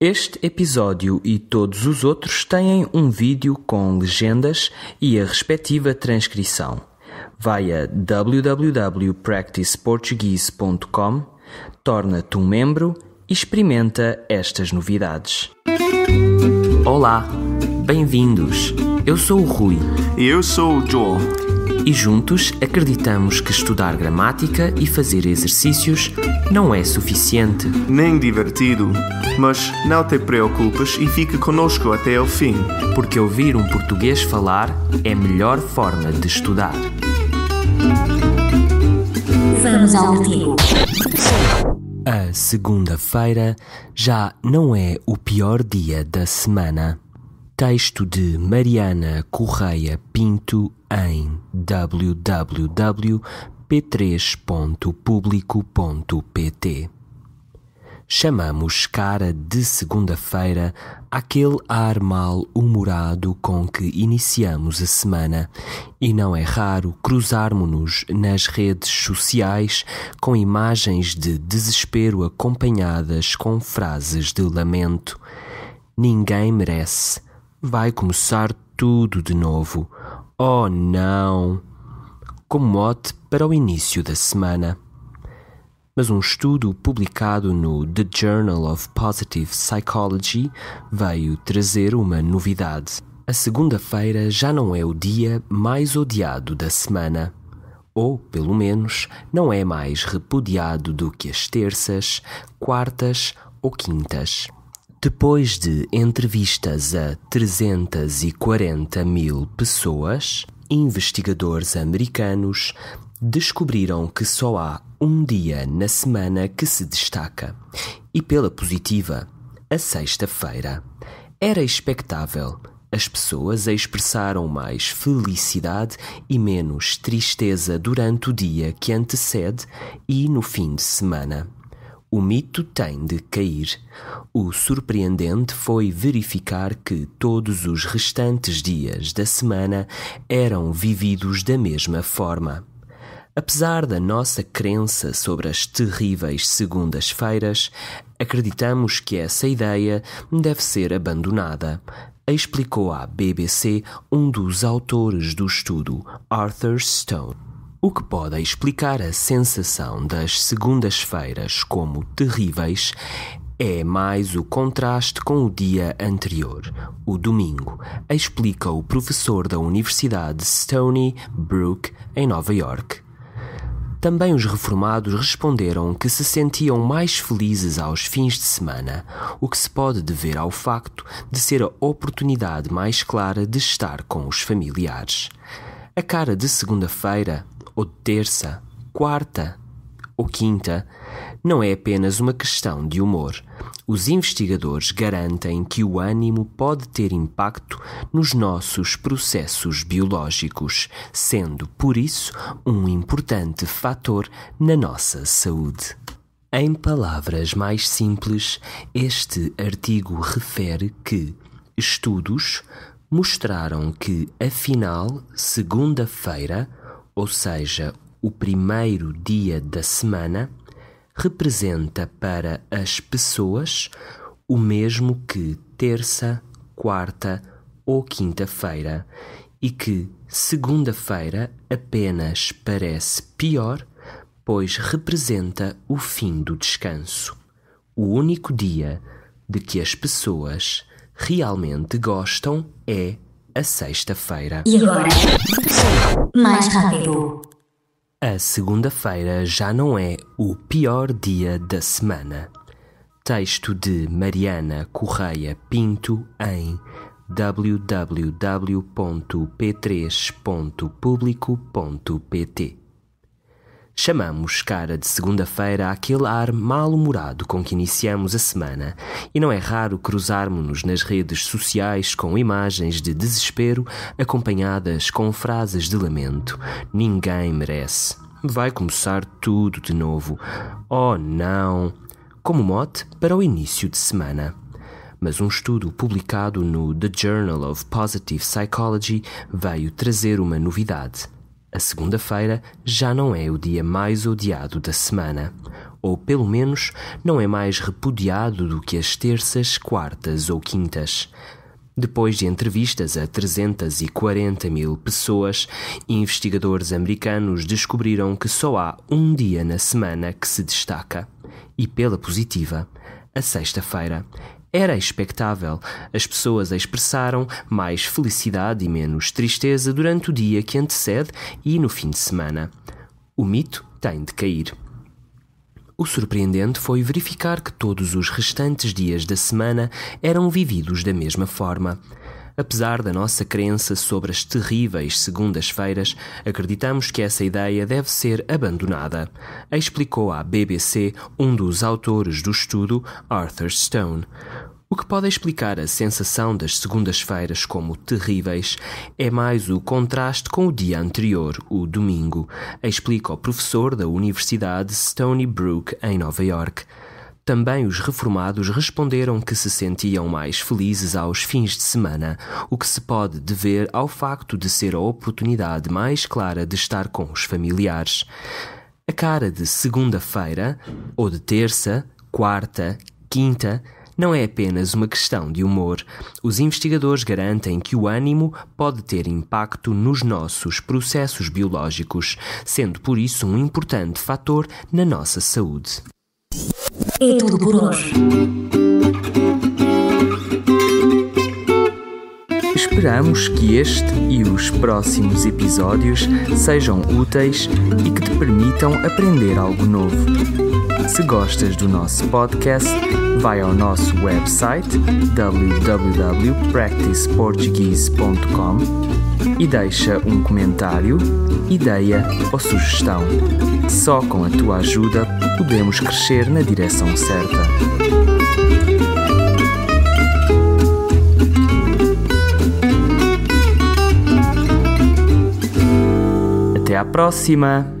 Este episódio e todos os outros têm um vídeo com legendas e a respectiva transcrição. Vai a www.practiceportuguese.com, torna-te um membro e experimenta estas novidades. Olá, bem-vindos. Eu sou o Rui. E eu sou o João. E juntos acreditamos que estudar gramática e fazer exercícios não é suficiente. Nem divertido. Mas não te preocupes e fique conosco até o fim. Porque ouvir um português falar é a melhor forma de estudar. Vamos ao artigo. A segunda-feira já não é o pior dia da semana. Texto de Mariana Correia Pinto em www.p3.publico.pt. Chamamos cara de segunda-feira aquele ar mal humorado com que iniciamos a semana, e não é raro cruzarmos-nos nas redes sociais com imagens de desespero acompanhadas com frases de lamento. Ninguém merece. Vai começar tudo de novo Oh não! Como mote para o início da semana. Mas um estudo publicado no The Journal of Positive Psychology veio trazer uma novidade. A segunda-feira já não é o dia mais odiado da semana. Ou, pelo menos, não é mais repudiado do que as terças, quartas ou quintas. Depois de entrevistas a 340 mil pessoas, investigadores americanos descobriram que só há um dia na semana que se destaca, e pela positiva, a sexta-feira. Era expectável. As pessoas expressaram mais felicidade e menos tristeza durante o dia que antecede e no fim de semana. O mito tem de cair. O surpreendente foi verificar que todos os restantes dias da semana eram vividos da mesma forma. Apesar da nossa crença sobre as terríveis segundas-feiras, acreditamos que essa ideia deve ser abandonada, explicou à BBC um dos autores do estudo, Arthur Stone o que pode explicar a sensação das segundas-feiras como terríveis é mais o contraste com o dia anterior, o domingo, explica o professor da Universidade Stony Brook, em Nova York. Também os reformados responderam que se sentiam mais felizes aos fins de semana, o que se pode dever ao facto de ser a oportunidade mais clara de estar com os familiares. A cara de segunda-feira ou terça, quarta ou quinta, não é apenas uma questão de humor. Os investigadores garantem que o ânimo pode ter impacto nos nossos processos biológicos, sendo, por isso, um importante fator na nossa saúde. Em palavras mais simples, este artigo refere que estudos mostraram que, afinal, segunda-feira, ou seja, o primeiro dia da semana, representa para as pessoas o mesmo que terça, quarta ou quinta-feira e que segunda-feira apenas parece pior, pois representa o fim do descanso, o único dia de que as pessoas realmente gostam é a sexta-feira. E agora? Mais rápido. A segunda-feira já não é o pior dia da semana. Texto de Mariana Correia Pinto em www.p3.publico.pt Chamamos cara de segunda-feira aquele ar mal-humorado com que iniciamos a semana, e não é raro cruzarmos-nos nas redes sociais com imagens de desespero acompanhadas com frases de lamento: Ninguém merece. Vai começar tudo de novo. Oh não! Como mote para o início de semana mas um estudo publicado no The Journal of Positive Psychology veio trazer uma novidade. A segunda-feira já não é o dia mais odiado da semana, ou pelo menos não é mais repudiado do que as terças, quartas ou quintas. Depois de entrevistas a 340 mil pessoas, investigadores americanos descobriram que só há um dia na semana que se destaca, e pela positiva, a sexta-feira era expectável. As pessoas expressaram mais felicidade e menos tristeza durante o dia que antecede e no fim de semana. O mito tem de cair. O surpreendente foi verificar que todos os restantes dias da semana eram vividos da mesma forma. Apesar da nossa crença sobre as terríveis segundas-feiras, acreditamos que essa ideia deve ser abandonada, explicou à BBC um dos autores do estudo, Arthur Stone. O que pode explicar a sensação das segundas-feiras como terríveis é mais o contraste com o dia anterior, o domingo, explica o professor da Universidade Stony Brook, em Nova York. Também os reformados responderam que se sentiam mais felizes aos fins de semana, o que se pode dever ao facto de ser a oportunidade mais clara de estar com os familiares. A cara de segunda-feira, ou de terça, quarta, quinta, não é apenas uma questão de humor. Os investigadores garantem que o ânimo pode ter impacto nos nossos processos biológicos, sendo por isso um importante fator na nossa saúde. É tudo por hoje. Esperamos que este e os próximos episódios sejam úteis e que te permitam aprender algo novo. Se gostas do nosso podcast, vai ao nosso website www.practiceportuguese.com e deixa um comentário, ideia ou sugestão. Só com a tua ajuda podemos crescer na direção certa. Até à próxima!